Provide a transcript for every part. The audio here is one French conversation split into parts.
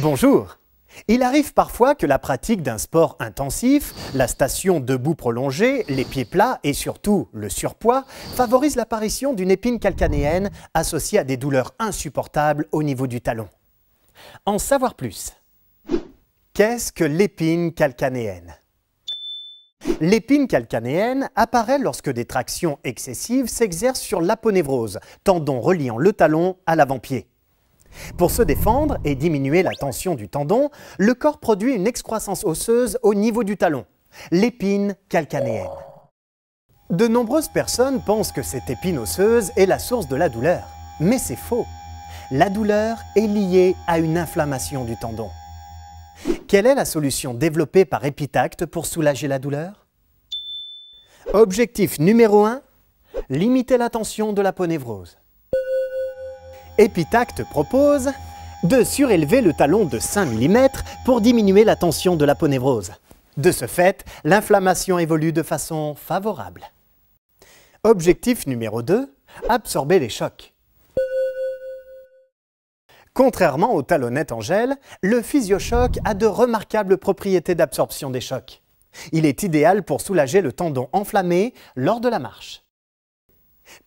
Bonjour. Il arrive parfois que la pratique d'un sport intensif, la station debout prolongée, les pieds plats et surtout le surpoids favorise l'apparition d'une épine calcanéenne associée à des douleurs insupportables au niveau du talon. En savoir plus. Qu'est-ce que l'épine calcanéenne L'épine calcanéenne apparaît lorsque des tractions excessives s'exercent sur l'aponévrose, tendon reliant le talon à l'avant-pied. Pour se défendre et diminuer la tension du tendon, le corps produit une excroissance osseuse au niveau du talon, l'épine calcanéenne. De nombreuses personnes pensent que cette épine osseuse est la source de la douleur, mais c'est faux. La douleur est liée à une inflammation du tendon. Quelle est la solution développée par Epitacte pour soulager la douleur Objectif numéro 1, limiter la tension de la peau névrose. Epitacte propose de surélever le talon de 5 mm pour diminuer la tension de la névrose. De ce fait, l'inflammation évolue de façon favorable. Objectif numéro 2, absorber les chocs. Contrairement aux talonnettes en gel, le physiochoc a de remarquables propriétés d'absorption des chocs. Il est idéal pour soulager le tendon enflammé lors de la marche.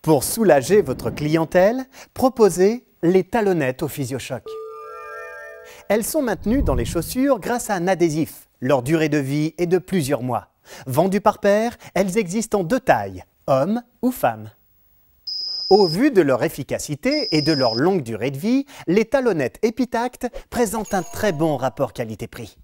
Pour soulager votre clientèle, proposez les talonnettes au physiochoc. Elles sont maintenues dans les chaussures grâce à un adhésif. Leur durée de vie est de plusieurs mois. Vendues par paire, elles existent en deux tailles, hommes ou femmes. Au vu de leur efficacité et de leur longue durée de vie, les talonnettes épitactes présentent un très bon rapport qualité-prix.